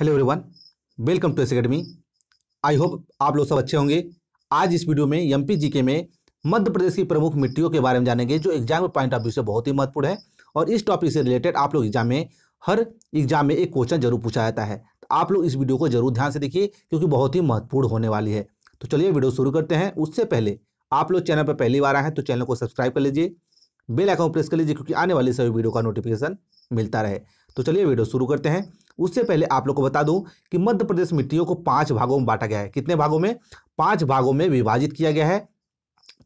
hello everyone welcome to S academy I hope आप लोग सब अच्छे होंगे आज इस वीडियो में एम जीके में मध्य प्रदेश की प्रमुख मिट्टियों के बारे में जानेंगे जो एग्जाम के पॉइंट ऑफ व्यू से बहुत ही महत्वपूर्ण है और इस टॉपिक से रिलेटेड आप लोग एग्जाम में हर एग्जाम में एक क्वेश्चन जरूर पूछा जाता है तो आप लोग इस वीडियो को जरूर ध्यान से देखिए क्योंकि बहुत ही महत्वपूर्ण होने वाली है तो चलिए वीडियो शुरू करते हैं उससे पहले आप लोग चैनल पर पहली बार आए हैं तो चैनल को सब्सक्राइब कर लीजिए बेल आइकन प्रेस कर लीजिए क्योंकि आने वाली सभी वीडियो का नोटिफिकेशन मिलता रहे तो चलिए वीडियो शुरू करते हैं उससे पहले आप लोग को बता दूं कि मध्य प्रदेश मिट्टियों को पांच भागों में बांटा गया है कितने भागों में पांच भागों में विभाजित किया गया है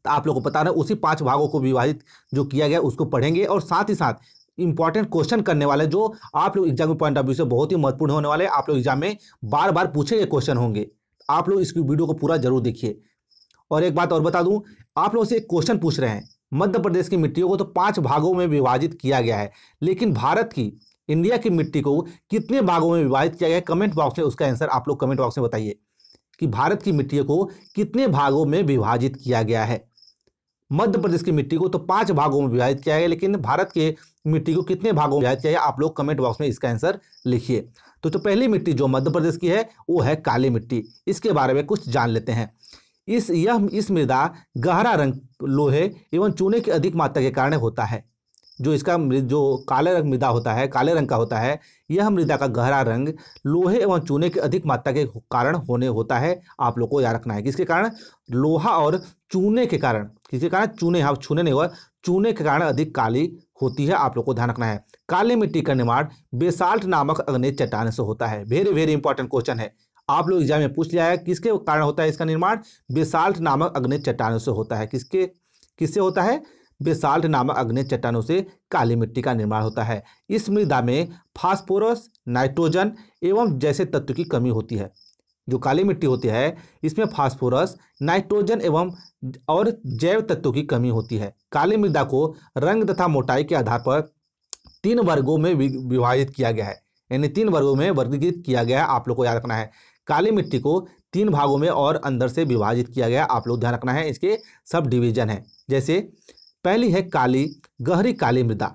तो आप लोग को बता रहे उसी पांच भागों को विभाजित जो किया गया उसको पढ़ेंगे और साथ ही साथ इंपॉर्टेंट क्वेश्चन करने वाले जो आप लोग एग्जाम के पॉइंट ऑफ व्यू से बहुत ही महत्वपूर्ण होने वाले आप लोग एग्जाम में बार बार पूछे गए क्वेश्चन होंगे आप लोग इसकी वीडियो को पूरा जरूर देखिए और एक बात और बता दूं आप लोग से एक क्वेश्चन पूछ रहे हैं मध्य प्रदेश की मिट्टियों को तो पांच भागों में विभाजित किया गया है लेकिन भारत की इंडिया की मिट्टी को कितने भागों में विभाजित किया गया कमेंट बॉक्स में उसका आंसर आप लोग कमेंट बॉक्स में बताइए कि भारत की मिट्टी को कितने भागों में विभाजित किया गया है मध्य प्रदेश की मिट्टी को तो पांच भागों में विभाजित किया गया लेकिन भारत के मिट्टी को कितने भागों में विभाजित किया गया आप लोग कमेंट बॉक्स में इसका आंसर लिखिए तो जो तो पहली मिट्टी जो मध्य प्रदेश की है वो है काली मिट्टी इसके बारे में कुछ जान लेते हैं इस यह इस मृदा गहरा रंग लोहे एवं चूने की अधिक मात्रा के कारण होता है जो इसका जो काले रंग मृदा होता है काले रंग का होता है यह मृदा का गहरा रंग लोहे एवं चूने की अधिक मात्रा के कारण होने होता है आप लोग को याद रखना है किसके कारण लोहा और चूने के कारण किसके कारण चूने हाँ चूने नहीं हुआ चूने के कारण अधिक काली होती है आप लोग को ध्यान रखना है काली मिट्टी का निर्माण बेसाल्ट नामक अग्नि चट्टान से होता है वेरी वेरी इंपॉर्टेंट क्वेश्चन है आप लोग एग्जाम में पूछ लिया है किसके कारण होता है इसका निर्माण बेसाल्ट नामक अग्नि चट्टानों से होता है किसके किससे होता है बेसाल्ट नामक अग्नि चट्टानों से काली मिट्टी का निर्माण होता है इस मृदा में फास्फोरस नाइट्रोजन एवं जैसे तत्व की कमी होती है जो काली मिट्टी होती है इसमें फास्फोरस नाइट्रोजन एवं और जैव तत्वों की कमी होती है काली मृदा को रंग तथा मोटाई के आधार पर तीन वर्गों में विभाजित किया गया है यानी तीन वर्गों में वर्गीकृत किया गया है आप लोग को याद रखना है काली मिट्टी को तीन भागों में और अंदर से विभाजित किया गया आप लोग ध्यान रखना है इसके सब डिवीजन है जैसे पहली है काली गहरी काली मृदा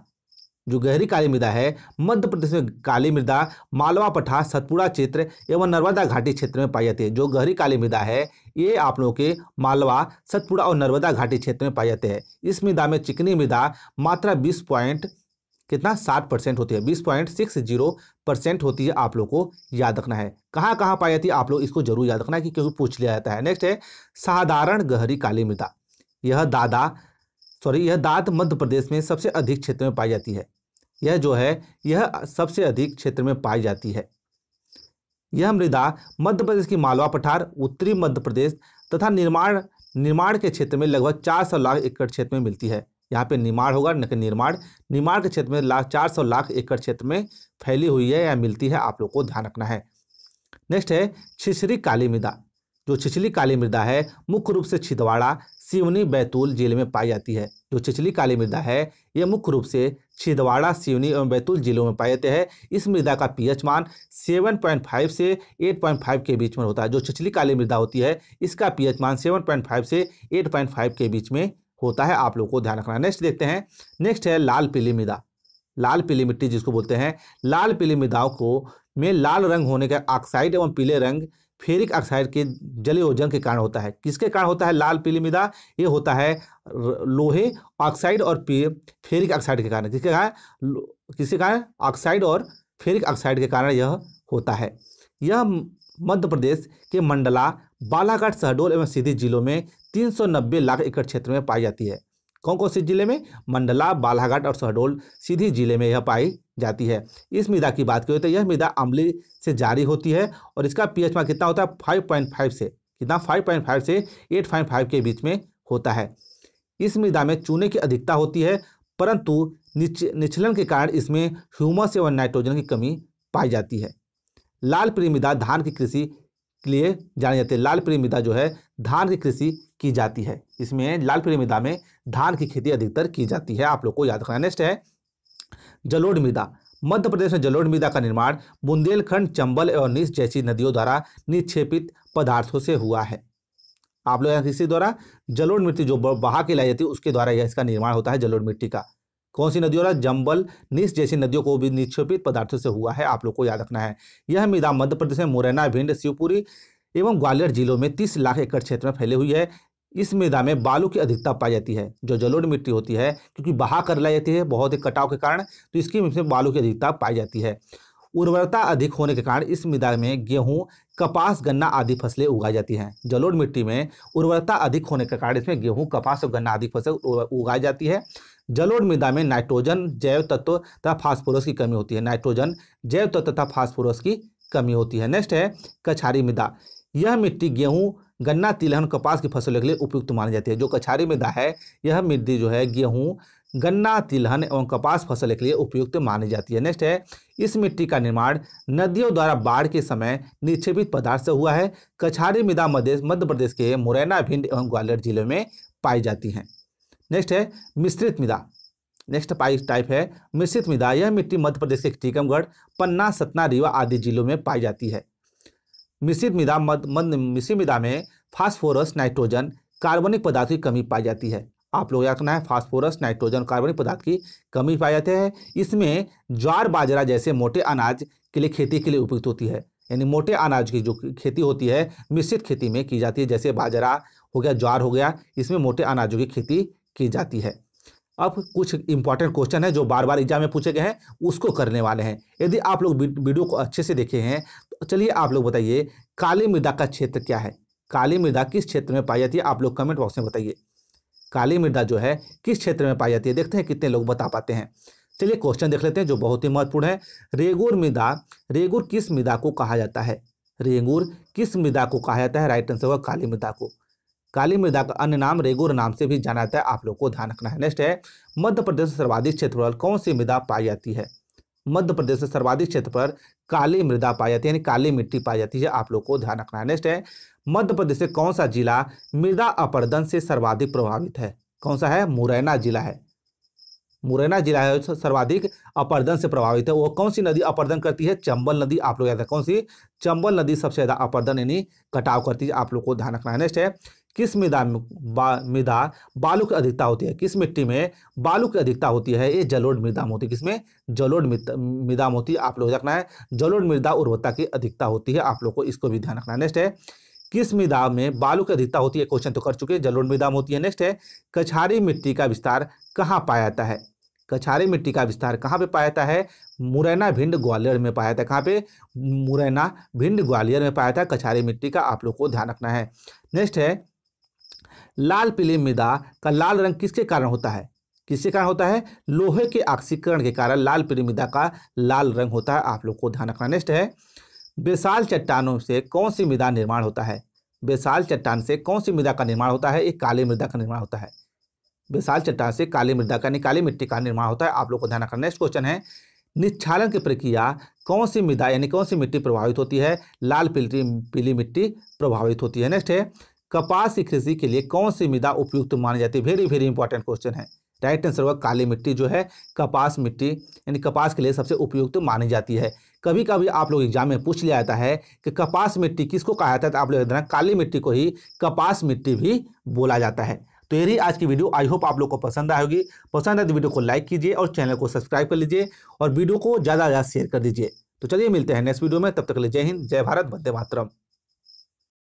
जो गहरी काली मृदा है मध्य प्रदेश में काली मृदा मालवा पठार सतपुड़ा क्षेत्र एवं नर्मदा घाटी क्षेत्र में पाई जाती है जो गहरी काली मृदा है ये आप लोगों के मालवा सतपुड़ा और नर्मदा घाटी क्षेत्र में पाई जाती है इस मृदा में चिकनी मृदा मात्रा बीस पॉइंट कितना साठ परसेंट होती है बीस पॉइंट सिक्स जीरो परसेंट होती है आप लोग को याद रखना है कहाँ कहाँ पाई जाती है आप लोग इसको जरूर याद रखना है कि क्योंकि पूछ लिया जाता है नेक्स्ट है साधारण गहरी काली मृदा यह दादा सॉरी यह दाद मध्य प्रदेश में सबसे अधिक क्षेत्र में पाई जाती है यह जो है यह सबसे अधिक क्षेत्र में पाई जाती है यह मृदा मध्य प्रदेश की मालवा पठार उत्तरी मध्य प्रदेश तथा निर्माण निर्माण के क्षेत्र में लगभग चार सौ लाख एकड़ क्षेत्र में मिलती है यहाँ पे निर्माण होगा न कि निर्माण निर्माण के क्षेत्र में लाख चार सौ लाख एकड़ क्षेत्र में फैली हुई है या मिलती है आप लोग को ध्यान रखना है नेक्स्ट है छिछली काली मृदा जो छिछली काली मृदा है मुख्य रूप से छिदवाड़ा सिवनी बैतूल जिले में पाई जाती है जो छिछली काली मृदा है यह मुख्य रूप से छिंदवाड़ा सिवनी एवं बैतूल जिलों में पाए जाते हैं इस मृदा का पीएच मान 7.5 से 8.5 के बीच में होता है जो छिछली काली मृदा होती है इसका पीएच मान 7.5 से 8.5 के बीच में होता है आप लोगों को ध्यान रखना नेक्स्ट देखते हैं नेक्स्ट है लाल पीली मृदा लाल पीली मिट्टी जिसको बोलते हैं लाल पीली मृदाओं को में लाल रंग होने के ऑक्साइड एवं पीले रंग फेरिक ऑक्साइड के जले ओजन के कारण होता है किसके कारण होता है लाल पीली मृदा ये होता है लोहे ऑक्साइड और फेरिक ऑक्साइड के कारण किसके कारण किसके कारण ऑक्साइड और फेरिक ऑक्साइड के कारण यह होता है यह मध्य प्रदेश के मंडला बालाघाट शहडोल एवं सीधी जिलों में 390 लाख एकड़ क्षेत्र में पाई जाती है कौन कौन से जिले में मंडला बालाघाट और शहडोल सीधी जिले में यह पाई जाती है इस मृदा की बात करें तो यह मृदा अम्ली से जारी होती है और इसका पी एच कितना होता है फाइव पॉइंट फाइव से कितना फाइव पॉइंट फाइव से एट पॉइंट फाइव के बीच में होता है इस मृदा में चूने की अधिकता होती है परंतु निच, निचलन के कारण इसमें ह्यूमस एवं नाइट्रोजन की कमी पाई जाती है लाल प्रिय मृदा धान की कृषि के लिए जानी जाती है लाल प्रिय मृदा जो है धान की कृषि की जाती है इसमें पीली मृदा में धान की खेती अधिकतर की जाती है आप लोग को याद रखना नेक्स्ट है जलोढ़ मृदा मध्य प्रदेश में जलोढ़ मृदा का निर्माण बुंदेलखंड चंबल और नीस जैसी नदियों द्वारा निक्षेपित पदार्थों से हुआ है आप लोग इसी द्वारा जलोढ़ मिट्टी जो बहा के लाई जाती है उसके द्वारा यह इसका निर्माण होता है जलोढ़ मिट्टी का कौन सी नदियों द्वारा जंबल निस जैसी नदियों को भी निक्षेपित पदार्थों से हुआ है आप लोग को याद रखना है यह मृदा मध्य प्रदेश में मुरैना भिंड शिवपुरी एवं ग्वालियर जिलों में तीस लाख एकड़ क्षेत्र में फैली हुई है इस मृदा में बालू की अधिकता पाई जाती है जो जलोढ़ मिट्टी होती है क्योंकि बहा कर लाई जाती है बहुत ही कटाव के कारण तो इसकी इसमें बालू की अधिकता पाई जाती है उर्वरता अधिक होने के कारण इस मृदा में गेहूं कपास गन्ना आदि फसलें उगाई जाती हैं जलोढ़ मिट्टी में उर्वरता अधिक होने के कारण इसमें गेहूं कपास और गन्ना आदि फसल उगाई जाती है जलोढ़ मृदा में नाइट्रोजन जैव तत्व तथा फास्फोरस की कमी होती है नाइट्रोजन जैव तत्व तथा फास्फोरस की कमी होती है नेक्स्ट है कछारी मृदा यह मिट्टी गेहूँ गन्ना तिलहन कपास की फसलों के लिए उपयुक्त मानी जाती है जो कछारी मृदा है यह मृदा जो है गेहूँ गन्ना तिलहन एवं कपास फसल के लिए उपयुक्त मानी जाती है नेक्स्ट है इस मिट्टी का निर्माण नदियों द्वारा बाढ़ के समय निक्षेपित पदार्थ से हुआ है कछारी मृदा मध्य मध्य प्रदेश के मुरैना भिंड एवं ग्वालियर जिले में पाई जाती हैं नेक्स्ट है मिश्रित मृदा नेक्स्ट पाई टाइप है मिश्रित मृदा यह मिट्टी मध्य प्रदेश के टीकमगढ़ पन्ना सतना रीवा आदि जिलों में पाई जाती है मिश्रित मृदा मद मंद मिश्रित मृदा में फास्फोरस नाइट्रोजन कार्बनिक पदार्थ की कमी पाई जाती है आप लोग याद करना है फास्फोरस नाइट्रोजन कार्बनिक पदार्थ की कमी पाई जाती है इसमें ज्वार बाजरा जैसे मोटे अनाज के लिए खेती के लिए उपयुक्त होती है यानी मोटे अनाज की जो खेती होती है मिश्रित खेती में की जाती है जैसे बाजरा हो गया ज्वार हो गया इसमें मोटे अनाजों की खेती की जाती है अब कुछ इंपॉर्टेंट क्वेश्चन है जो बार बार एग्जाम में पूछे गए हैं उसको करने वाले हैं यदि आप लोग वीडियो को अच्छे से देखे हैं तो चलिए आप लोग बताइए काली मृदा का क्षेत्र क्या है काली मृदा किस क्षेत्र में पाई जाती है आप लोग कमेंट बॉक्स में बताइए काली मृदा जो है किस क्षेत्र में पाई जाती है देखते हैं कितने लोग बता पाते हैं चलिए क्वेश्चन देख लेते हैं जो बहुत ही महत्वपूर्ण है रेगुर मृदा रेगुर किस मृदा को कहा जाता है रेगुर किस मृदा को कहा जाता है राइट आंसर होगा काली मृदा को काली मृदा का अन्य नाम रेगुर नाम से भी जाना जाता है आप लोग को ध्यान रखना है नेक्स्ट है मध्य प्रदेश सर्वाधिक क्षेत्रफल कौन सी मृदा पाई जाती है मध्य प्रदेश में सर्वाधिक क्षेत्र पर काली मृदा पाई जाती है यानी काली मिट्टी पाई जाती है आप लोग को ध्यान रखना है नेक्स्ट है मध्य प्रदेश से कौन सा जिला मृदा अपरदन से सर्वाधिक प्रभावित है कौन सा है मुरैना जिला है मुरैना जिला है सर्वाधिक अपर्दन से प्रभावित है वो कौन सी नदी अपर्दन करती है चंबल नदी आप लोग याद है कौन सी चंबल नदी सबसे ज़्यादा अपर्दन यानी कटाव करती है आप लोग को ध्यान रखना है नेक्स्ट है किस मृदा मृदा बालू की अधिकता होती है किस मिट्टी में बालू की अधिकता होती है ये जलोढ़ मृदा में होती है किसमें जलोढ़ मृदा में होती है आप लोग रखना है जलोढ़ मृदा उर्वरता की अधिकता होती है आप लोग को इसको भी ध्यान रखना नेक्स्ट है किस मृदा में बालू की अधिकता होती है क्वेश्चन तो कर चुके हैं जलोढ़ मृदा में होती है नेक्स्ट है कछारी मिट्टी का विस्तार कहाँ पाया जाता है कछारी मिट्टी का विस्तार कहाँ पे पाया जाता है मुरैना भिंड ग्वालियर में पाया जाता है कहाँ पे मुरैना भिंड ग्वालियर में पाया जाता है कछारी मिट्टी का आप लोग को ध्यान रखना है नेक्स्ट है लाल पीले मृदा का लाल रंग किसके कारण होता है किसके कारण होता है लोहे के ऑक्सीकरण के कारण लाल पीली मृदा का लाल रंग होता है आप लोग को ध्यान रखना नेक्स्ट है बेसाल चट्टानों से कौन सी मृदा निर्माण होता है बेसाल चट्टान से कौन सी मृदा का निर्माण होता है एक काली मृदा का निर्माण होता है बेसाल चट्टान से काली मृदा का काली मिट्टी का निर्माण होता है आप लोग को ध्यान रखना नेक्स्ट क्वेश्चन है निच्छालन की प्रक्रिया कौन सी मृदा यानी कौन सी मिट्टी प्रभावित होती है लाल पीली पीली मिट्टी प्रभावित होती है नेक्स्ट है कपास की कृषि के लिए कौन सी मृदा उपयुक्त मानी जाती है वेरी वेरी इंपॉर्टेंट क्वेश्चन है राइट आंसर होगा काली मिट्टी जो है कपास मिट्टी यानी कपास के लिए सबसे उपयुक्त मानी जाती है कभी कभी आप लोग एग्जाम में पूछ लिया जाता है कि कपास मिट्टी किसको कहा जाता है तो आप लोग देना काली मिट्टी को ही कपास मिट्टी भी बोला जाता है तो यही आज की वीडियो आई होप आप लोग को पसंद आएगी पसंद आए तो वीडियो को लाइक कीजिए और चैनल को सब्सक्राइब कर लीजिए और वीडियो को ज़्यादा से ज़्यादा शेयर कर दीजिए तो चलिए मिलते हैं नेक्स्ट वीडियो में तब तक के लिए जय हिंद जय भारत वंदे मातरम